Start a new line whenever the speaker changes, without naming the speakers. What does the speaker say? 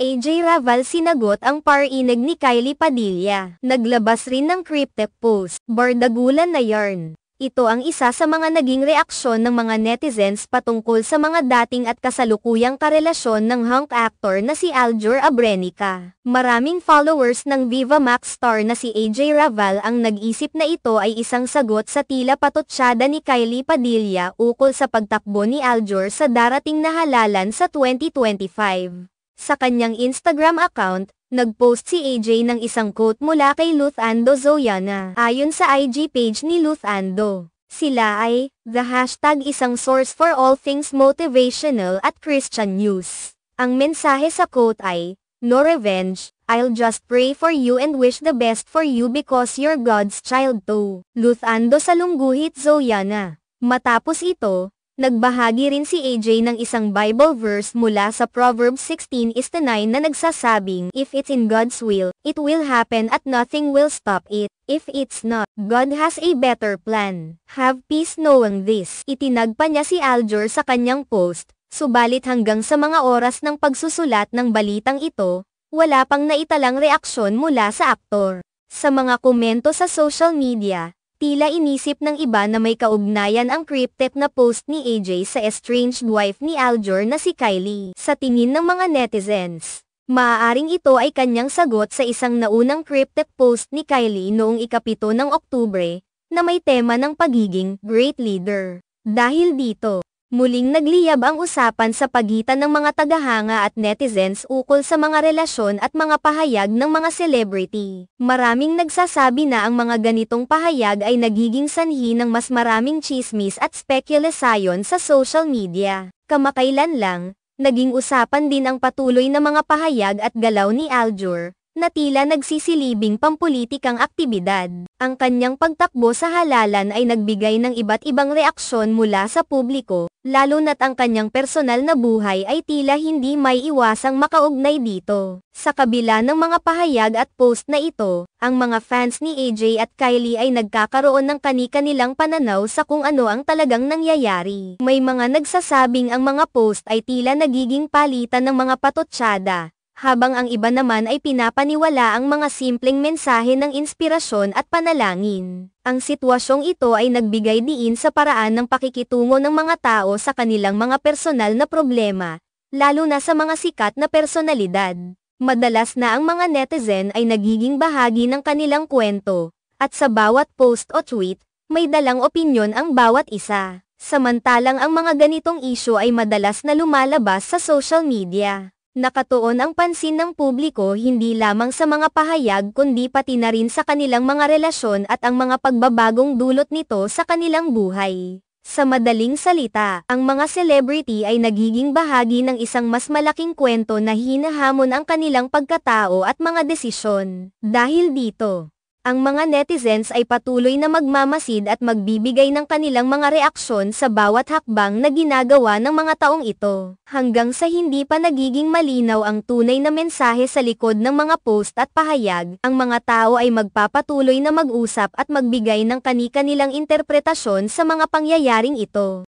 AJ Raval sinagot ang par-inig ni Kylie Padilla. Naglabas rin ng cryptic post, bardagulan na yarn. Ito ang isa sa mga naging reaksyon ng mga netizens patungkol sa mga dating at kasalukuyang karelasyon ng hunk actor na si Aljur Abrenica. Maraming followers ng Viva Max star na si AJ Raval ang nag-isip na ito ay isang sagot sa tila patutsyada ni Kylie Padilla ukol sa pagtakbo ni Aljur sa darating na halalan sa 2025. Sa kanyang Instagram account, nagpost si AJ ng isang quote mula kay Luzando Zoyana. Ayon sa IG page ni Luzando, sila ay the hashtag isang source for all things motivational at Christian news. Ang mensahe sa quote ay, No revenge, I'll just pray for you and wish the best for you because you're God's child too. Luthando sa lungguhit Zoyana. Matapos ito, Nagbahagi rin si AJ ng isang Bible verse mula sa Proverbs 16:9 na nagsasabing, If it's in God's will, it will happen at nothing will stop it. If it's not, God has a better plan. Have peace knowing this. Itinagpa niya si Aljor sa kanyang post, subalit hanggang sa mga oras ng pagsusulat ng balitang ito, wala pang naitalang reaksyon mula sa aktor. Sa mga komento sa social media, Tila inisip ng iba na may kaugnayan ang cryptep na post ni AJ sa estranged wife ni Aljor na si Kylie. Sa tingin ng mga netizens, maaaring ito ay kanyang sagot sa isang naunang cryptep post ni Kylie noong ikapito ng Oktubre, na may tema ng pagiging great leader. Dahil dito, Muling nagliyab ang usapan sa pagitan ng mga tagahanga at netizens ukol sa mga relasyon at mga pahayag ng mga celebrity. Maraming nagsasabi na ang mga ganitong pahayag ay nagiging sanhi ng mas maraming chismis at spekulasyon sa social media. Kamakailan lang, naging usapan din ang patuloy na mga pahayag at galaw ni Aljur, na tila nagsisilibing pampulitikang aktibidad. Ang kanyang pagtakbo sa halalan ay nagbigay ng iba't ibang reaksyon mula sa publiko, lalo na't ang kanyang personal na buhay ay tila hindi may iwasang makaugnay dito. Sa kabila ng mga pahayag at post na ito, ang mga fans ni AJ at Kylie ay nagkakaroon ng kani-kanilang pananaw sa kung ano ang talagang nangyayari. May mga nagsasabing ang mga post ay tila nagiging palitan ng mga patotsyada, habang ang iba naman ay pinapaniwala ang mga simpleng mensahe ng inspirasyon at panalangin. Ang sitwasyong ito ay nagbigay diin sa paraan ng pakikitungo ng mga tao sa kanilang mga personal na problema, lalo na sa mga sikat na personalidad. Madalas na ang mga netizen ay nagiging bahagi ng kanilang kwento, at sa bawat post o tweet, may dalang opinyon ang bawat isa. Samantalang ang mga ganitong isyo ay madalas na lumalabas sa social media. Nakatuon ang pansin ng publiko hindi lamang sa mga pahayag kundi pati na rin sa kanilang mga relasyon at ang mga pagbabagong dulot nito sa kanilang buhay. Sa madaling salita, ang mga celebrity ay nagiging bahagi ng isang mas malaking kwento na hinahamon ang kanilang pagkatao at mga desisyon. Dahil dito, ang mga netizens ay patuloy na magmamasid at magbibigay ng kanilang mga reaksyon sa bawat hakbang na ginagawa ng mga taong ito, hanggang sa hindi pa nagiging malinaw ang tunay na mensahe sa likod ng mga post at pahayag, ang mga tao ay magpapatuloy na mag-usap at magbigay ng kani-kanilang interpretasyon sa mga pangyayaring ito.